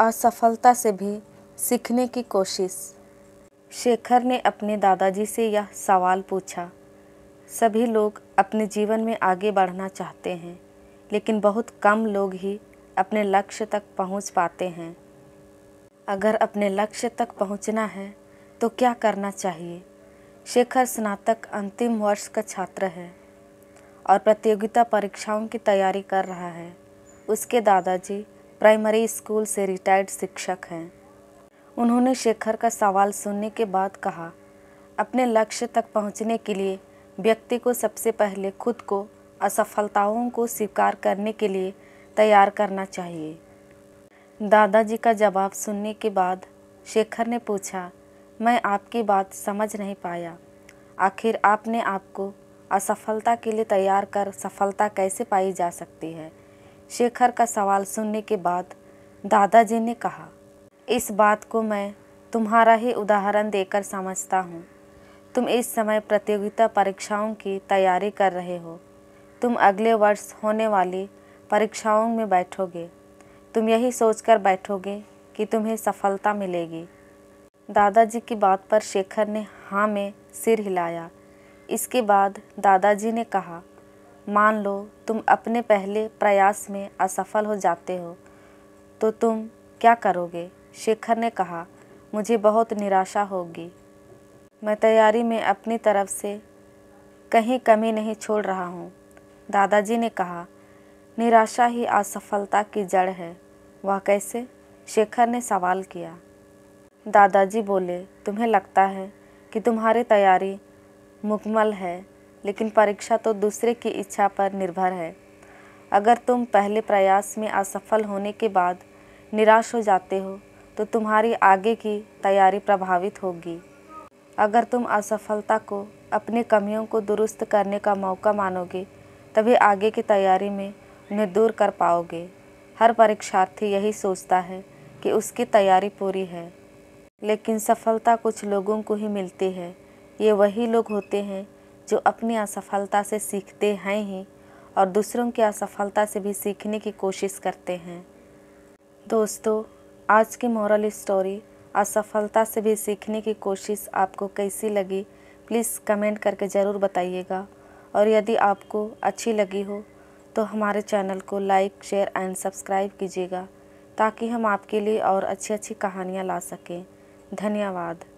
असफलता से भी सीखने की कोशिश शेखर ने अपने दादाजी से यह सवाल पूछा सभी लोग अपने जीवन में आगे बढ़ना चाहते हैं लेकिन बहुत कम लोग ही अपने लक्ष्य तक पहुंच पाते हैं अगर अपने लक्ष्य तक पहुंचना है तो क्या करना चाहिए शेखर स्नातक अंतिम वर्ष का छात्र है और प्रतियोगिता परीक्षाओं की तैयारी कर रहा है उसके दादाजी प्राइमरी स्कूल से रिटायर्ड शिक्षक हैं उन्होंने शेखर का सवाल सुनने के बाद कहा अपने लक्ष्य तक पहुंचने के लिए व्यक्ति को सबसे पहले खुद को असफलताओं को स्वीकार करने के लिए तैयार करना चाहिए दादाजी का जवाब सुनने के बाद शेखर ने पूछा मैं आपकी बात समझ नहीं पाया आखिर आपने आपको असफलता के लिए तैयार कर सफलता कैसे पाई जा सकती है शेखर का सवाल सुनने के बाद दादाजी ने कहा इस बात को मैं तुम्हारा ही उदाहरण देकर समझता हूँ तुम इस समय प्रतियोगिता परीक्षाओं की तैयारी कर रहे हो तुम अगले वर्ष होने वाली परीक्षाओं में बैठोगे तुम यही सोचकर बैठोगे कि तुम्हें सफलता मिलेगी दादाजी की बात पर शेखर ने हाँ में सिर हिलाया इसके बाद दादाजी ने कहा मान लो तुम अपने पहले प्रयास में असफल हो जाते हो तो तुम क्या करोगे शेखर ने कहा मुझे बहुत निराशा होगी मैं तैयारी में अपनी तरफ से कहीं कमी नहीं छोड़ रहा हूँ दादाजी ने कहा निराशा ही असफलता की जड़ है वह कैसे शेखर ने सवाल किया दादाजी बोले तुम्हें लगता है कि तुम्हारी तैयारी मुकमल है लेकिन परीक्षा तो दूसरे की इच्छा पर निर्भर है अगर तुम पहले प्रयास में असफल होने के बाद निराश हो जाते हो तो तुम्हारी आगे की तैयारी प्रभावित होगी अगर तुम असफलता को अपने कमियों को दुरुस्त करने का मौका मानोगे तभी आगे की तैयारी में उन्हें दूर कर पाओगे हर परीक्षार्थी यही सोचता है कि उसकी तैयारी पूरी है लेकिन सफलता कुछ लोगों को ही मिलती है ये वही लोग होते हैं जो अपनी असफलता से सीखते हैं ही और दूसरों की असफलता से भी सीखने की कोशिश करते हैं दोस्तों आज की मॉरल स्टोरी असफलता से भी सीखने की कोशिश आपको कैसी लगी प्लीज़ कमेंट करके ज़रूर बताइएगा और यदि आपको अच्छी लगी हो तो हमारे चैनल को लाइक शेयर एंड सब्सक्राइब कीजिएगा ताकि हम आपके लिए और अच्छी अच्छी कहानियाँ ला सकें धन्यवाद